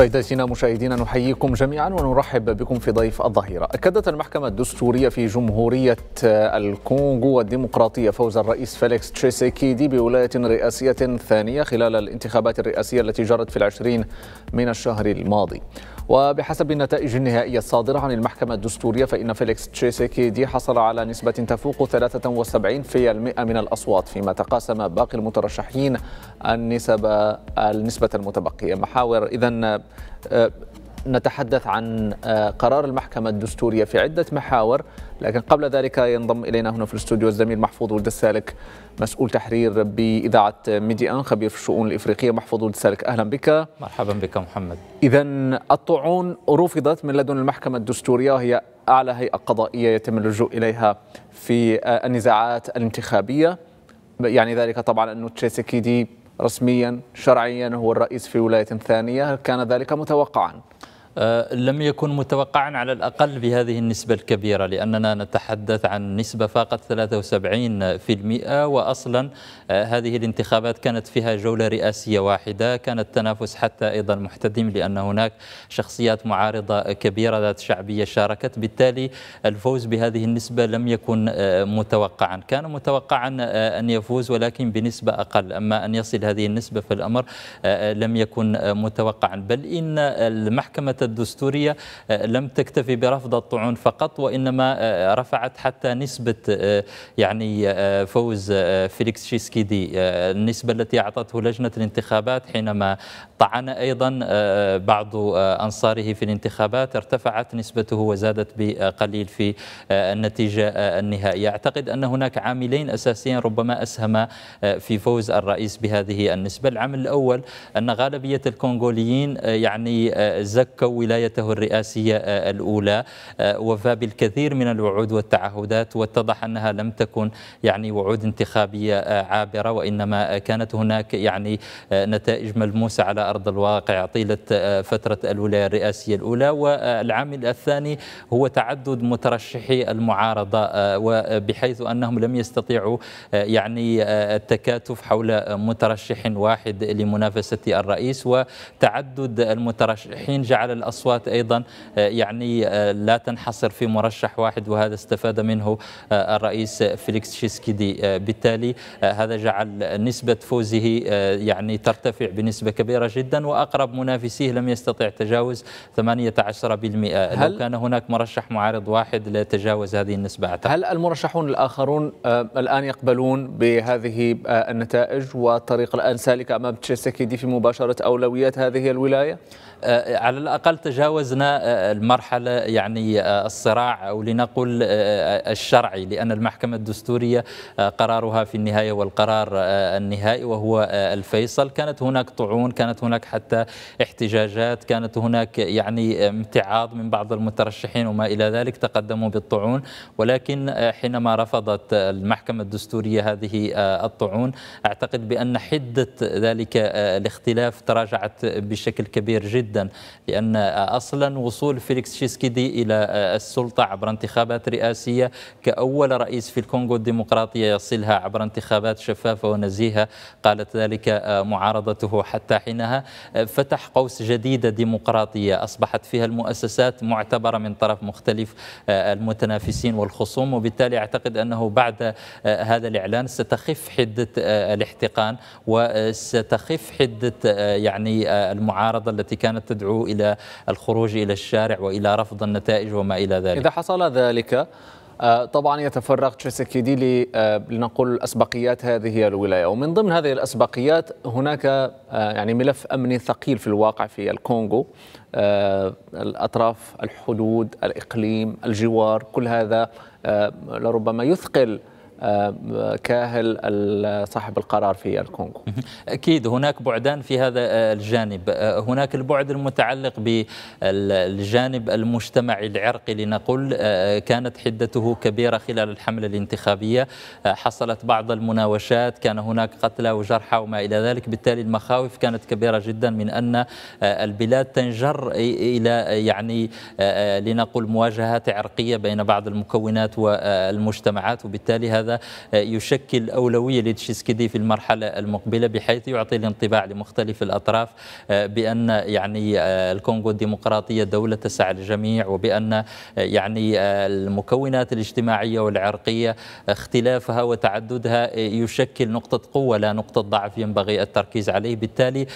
سيداتنا مشاهدينا نحييكم جميعا ونرحب بكم في ضيف الظهيرة أكدت المحكمة الدستورية في جمهورية الكونغو الديمقراطية فوز الرئيس فيليكس تشيسيكيدي بولاية رئاسية ثانية خلال الانتخابات الرئاسية التي جرت في العشرين من الشهر الماضي وبحسب النتائج النهائية الصادرة عن المحكمة الدستورية فإن فيليكس تشيسيكيدي حصل على نسبة تفوق 73% من الأصوات فيما تقاسم باقي المترشحين النسب النسبة المتبقية محاور إذا آه، نتحدث عن آه، قرار المحكمة الدستورية في عدة محاور لكن قبل ذلك ينضم إلينا هنا في الاستوديو الزميل محفوظ ولد السالك مسؤول تحرير بإذاعة ميدي أن خبير في الشؤون الإفريقية محفوظ ولد السالك أهلا بك مرحبا بك محمد إذا الطعون رفضت من لدن المحكمة الدستورية وهي أعلى هيئة قضائية يتم اللجوء إليها في النزاعات الانتخابية يعني ذلك طبعا انه تشيسكيدي رسميا شرعيا هو الرئيس في ولاية ثانية هل كان ذلك متوقعا؟ آه، لم يكن متوقعا على الأقل بهذه النسبة الكبيرة لأننا نتحدث عن نسبة فاقت 73% وأصلا آه، هذه الانتخابات كانت فيها جولة رئاسية واحدة كان التنافس حتى أيضا محتدم لأن هناك شخصيات معارضة كبيرة ذات شعبية شاركت بالتالي الفوز بهذه النسبة لم يكن آه، متوقعا كان متوقعا أن يفوز ولكن بنسبة أقل أما أن يصل هذه النسبة في الأمر لم يكن متوقعا بل إن المحكمة حتى الدستورية آه، لم تكتفي برفض الطعون فقط وإنما آه، رفعت حتى نسبة آه، يعني فوز فيليكس شيسكيدي النسبة التي أعطته لجنة الانتخابات حينما طعن أيضا بعض أنصاره في الانتخابات ارتفعت نسبته وزادت بقليل في النتيجة النهائية أعتقد أن هناك عاملين أساسيين ربما أسهم في فوز الرئيس بهذه النسبة العامل الأول أن غالبية الكونغوليين يعني زكوا ولايته الرئاسية آه، الأولى آه، وفى بالكثير من الوعود والتعهدات واتضح أنها لم تكن يعني وعود انتخابية آه، عابرة وإنما كانت هناك يعني نتائج ملموسة على أرض الواقع طيلة فترة الولاية الرئاسية الأولى والعامل الثاني هو تعدد مترشحي المعارضة وبحيث أنهم لم يستطيعوا يعني التكاتف حول مترشح واحد لمنافسة الرئيس وتعدد المترشحين جعل الأصوات أيضا آه، يعني آه، لا تنحصر في مرشح واحد وهذا استفاد منه آه، الرئيس فيليكس شيسكيدي بالتالي هذا جعل نسبة فوزه يعني ترتفع بنسبة كبيرة جدا وأقرب منافسيه لم يستطع تجاوز 18% هل لو كان هناك مرشح معارض واحد لتجاوز هذه النسبة أعتقد هل المرشحون الآخرون الآن يقبلون بهذه النتائج والطريق الآن سالكة أمام تشيسكيدي في مباشرة أولويات هذه الولاية؟ على الأقل الأقل تجاوزنا آه، آه، المرحلة يعني آه، الصراع أو لنقل الشرعي لأن المحكمة الدستورية قرارها في النهاية والقرار النهائي وهو الفيصل كانت هناك طعون كانت هناك حتى احتجاجات كانت هناك يعني امتعاض من بعض المترشحين وما إلى ذلك تقدموا بالطعون ولكن حينما رفضت المحكمة الدستورية هذه الطعون أعتقد بأن حدة ذلك الاختلاف تراجعت بشكل كبير جدا لأن أصلا وصول فيليكس شيسكيدي إلى آه، السلطة عبر انتخابات رئاسية كأول رئيس في الكونغو الديمقراطية يصلها عبر انتخابات شفافة ونزيهة قالت ذلك آه، معارضته حتى حينها آه، فتح قوس جديدة ديمقراطية أصبحت فيها المؤسسات معتبرة من طرف مختلف المتنافسين والخصوم وبالتالي أعتقد أنه بعد هذا الإعلان ستخف حدة الاحتقان وستخف حدة يعني المعارضة التي كانت تدعو إلى الخروج إلى الشارع وإلى رفض النتائج وما إلى ذلك إذا حصل ذلك آه، طبعا يتفرغ تشيسكيدي آه، لنقول أسبقيات هذه الولاية ومن ضمن هذه الأسبقيات هناك آه، يعني ملف أمني ثقيل في الواقع في الكونغو الأطراف الحدود الإقليم الجوار كل هذا لربما يثقل آه، كاهل صاحب القرار في الكونغو أكيد هناك بعدان في هذا آه، الجانب آه، هناك البعد المتعلق بالجانب المجتمعي العرقي لنقول كانت حدته كبيرة خلال الحملة الانتخابية حصلت بعض المناوشات كان هناك قتلى وجرحى وما إلى ذلك بالتالي المخاوف كانت كبيرة جدا من أن البلاد تنجر إلى يعني لنقول مواجهات عرقية بين بعض المكونات والمجتمعات وبالتالي هذا هذا يشكل أولوية لتشيسكيدي في المرحلة المقبلة بحيث يعطي الانطباع لمختلف الأطراف آه، بأن يعني آه، الكونغو الديمقراطية دولة تسعى للجميع وبأن آه، يعني المكونات الاجتماعية والعرقية اختلافها وتعددها يشكل نقطة قوة لا نقطة ضعف ينبغي التركيز عليه بالتالي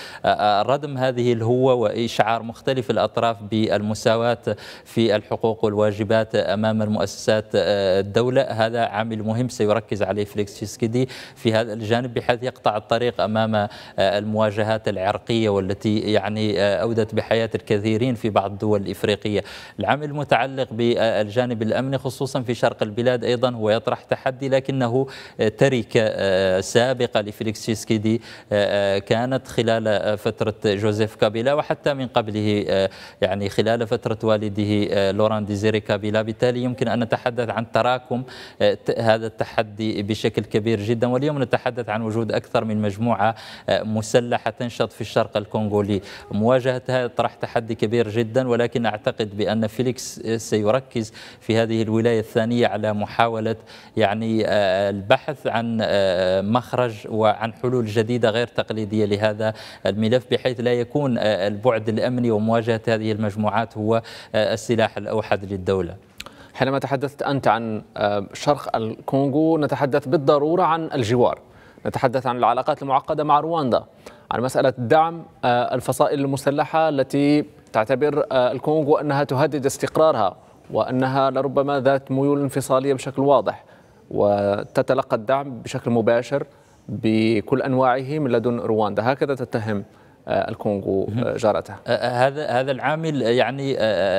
ردم هذه الهوة وإشعار مختلف الأطراف بالمساواة في الحقوق والواجبات أمام المؤسسات الدولة هذا عامل مهم سيكون سيركز عليه فليكس تشيسكيدي في هذا الجانب بحيث يقطع الطريق أمام آه، المواجهات العرقية والتي يعني آه، أودت بحياة الكثيرين في بعض الدول الإفريقية العمل المتعلق بالجانب الأمني خصوصا في شرق البلاد أيضا هو يطرح تحدي لكنه آه، تركة سابقة لفليكس تشيسكيدي كانت خلال فترة جوزيف كابيلا وحتى من قبله يعني خلال فترة والده لوران ديزيري كابيلا بالتالي يمكن أن نتحدث عن تراكم هذا التحدي التحدي بشكل كبير جدا واليوم نتحدث عن وجود أكثر من مجموعة آه، مسلحة تنشط في الشرق الكونغولي مواجهتها طرح تحدي كبير جدا ولكن أعتقد بأن فيليكس سيركز في هذه الولاية الثانية على محاولة يعني آه، البحث عن آه، مخرج وعن حلول جديدة غير تقليدية لهذا الملف بحيث لا يكون البعد الأمني ومواجهة هذه المجموعات هو السلاح الأوحد للدولة حينما تحدثت أنت عن آه، شرق الكونغو نتحدث بالضرورة عن الجوار نتحدث عن العلاقات المعقدة مع رواندا عن مسألة دعم آه، الفصائل المسلحة التي تعتبر آه، الكونغو أنها تهدد استقرارها وأنها لربما ذات ميول انفصالية بشكل واضح وتتلقى الدعم بشكل مباشر بكل أنواعه من لدن رواندا هكذا تتهم آه، الكونغو آه، جارته آه، هذا هذا العامل يعني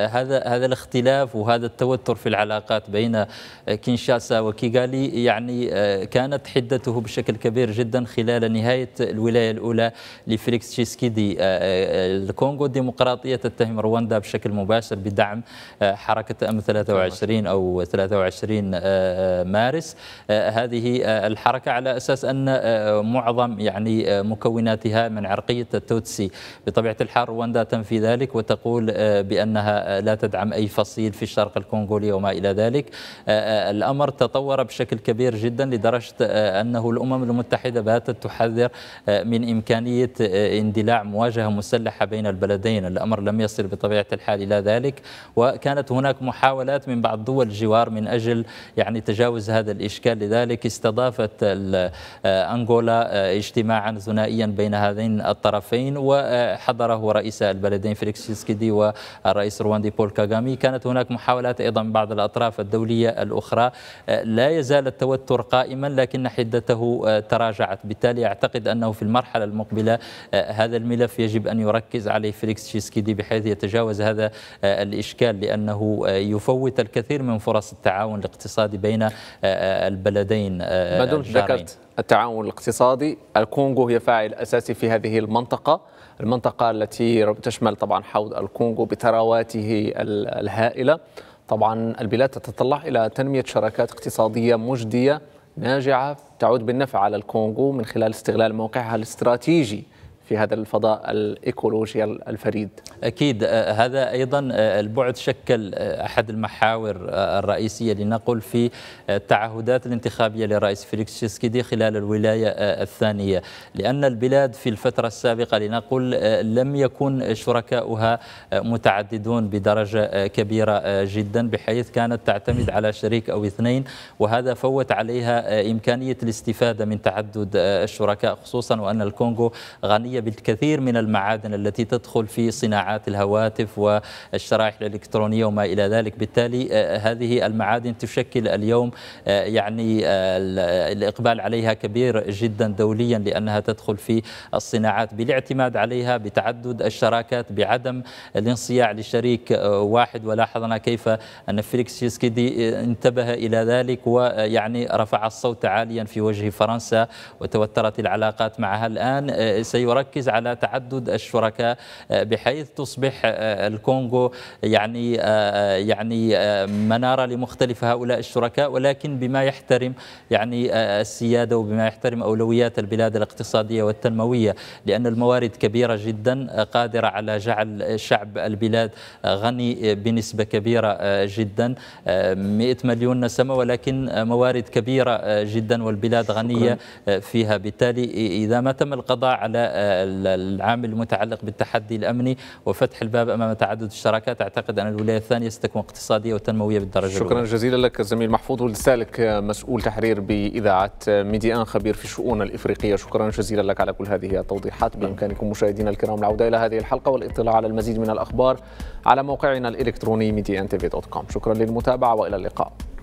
هذا هذا الاختلاف وهذا التوتر في العلاقات بين كينشاسا وكيغالي يعني كانت حدته بشكل كبير جدا خلال نهايه الولايه الاولى لفليكس تشيسكيدي الكونغو الديمقراطيه تتهم رواندا بشكل مباشر بدعم حركه ام 23 او 23 مارس هذه الحركه على اساس ان معظم يعني مكوناتها من عرقيه التوتر التوتسي بطبيعة الحال رواندا تنفي ذلك وتقول آه، بأنها آه، لا تدعم أي فصيل في الشرق الكونغولي وما إلى ذلك آه، الأمر تطور بشكل كبير جدا لدرجة أنه الأمم المتحدة باتت تحذر من إمكانية اندلاع مواجهة مسلحة بين البلدين الأمر لم يصل بطبيعة الحال إلى ذلك وكانت هناك محاولات من بعض دول الجوار من أجل يعني تجاوز هذا الإشكال لذلك استضافت أنغولا اجتماعا ثنائيا بين هذين الطرفين البلدين وحضره رئيس البلدين فيليكس تشيسكيدي والرئيس الرواندي بول كاغامي كانت هناك محاولات أيضا من بعض الأطراف الدولية الأخرى لا يزال التوتر قائما لكن حدته آه، تراجعت بالتالي أعتقد أنه في المرحلة المقبلة آه، هذا الملف يجب أن يركز عليه فيليكس تشيسكيدي بحيث يتجاوز هذا آه، الإشكال لأنه يفوت الكثير من فرص التعاون الاقتصادي بين البلدين ما دمت ذكرت التعاون الاقتصادي الكونغو هي فاعل أساسي في هذه المنطقة المنطقة التي تشمل طبعا حوض الكونغو بثرواته الهائلة طبعا البلاد تتطلع إلى تنمية شراكات اقتصادية مجدية ناجعة تعود بالنفع على الكونغو من خلال استغلال موقعها الاستراتيجي في هذا الفضاء الإيكولوجي الفريد أكيد آه، هذا أيضا آه، البعد شكل آه، أحد المحاور الرئيسية لنقل في التعهدات الانتخابية للرئيس فيليكس تشيسكيدي خلال الولاية الثانية لأن البلاد في الفترة السابقة لنقل لم يكن شركاؤها متعددون بدرجة كبيرة جدا بحيث كانت تعتمد على شريك أو اثنين وهذا فوت عليها إمكانية الاستفادة من تعدد الشركاء خصوصا وأن الكونغو غنية بالكثير من المعادن التي تدخل في صناعة ساعات الهواتف والشرائح الإلكترونية وما إلى ذلك بالتالي آه، آه، هذه المعادن تشكل اليوم آه، يعني الإقبال عليها كبير جدا دوليا لأنها تدخل في الصناعات بالاعتماد عليها بتعدد الشراكات بعدم الانصياع لشريك واحد ولاحظنا كيف أن فيليكس شيسكيدي انتبه إلى ذلك ويعني رفع الصوت عاليا في وجه فرنسا وتوترت العلاقات معها الآن سيركز على تعدد الشركاء بحيث تصبح آه، آه، الكونغو يعني آه، يعني مناره لمختلف هؤلاء الشركاء ولكن بما يحترم يعني السياده وبما يحترم اولويات البلاد الاقتصاديه والتنمويه لان الموارد كبيره جدا قادره على جعل شعب البلاد غني بنسبه كبيره جدا 100 مليون نسمه ولكن موارد كبيره جدا والبلاد غنيه فيها بالتالي اذا ما تم القضاء على العامل المتعلق بالتحدي الامني وفتح الباب امام تعدد الشراكات اعتقد ان الولايه الثانيه ستكون اقتصاديه وتنمويه بالدرجه شكرا الأولى. جزيلا لك الزميل محفوظ ولد سالك آه، مسؤول تحرير باذاعه آه، ميديان خبير في الشؤون الافريقيه شكرا جزيلا لك على كل هذه التوضيحات بامكانكم مشاهدينا الكرام العوده الى هذه الحلقه والاطلاع على المزيد من الاخبار على موقعنا الالكتروني ميديان تي في دوت كوم شكرا للمتابعه والى اللقاء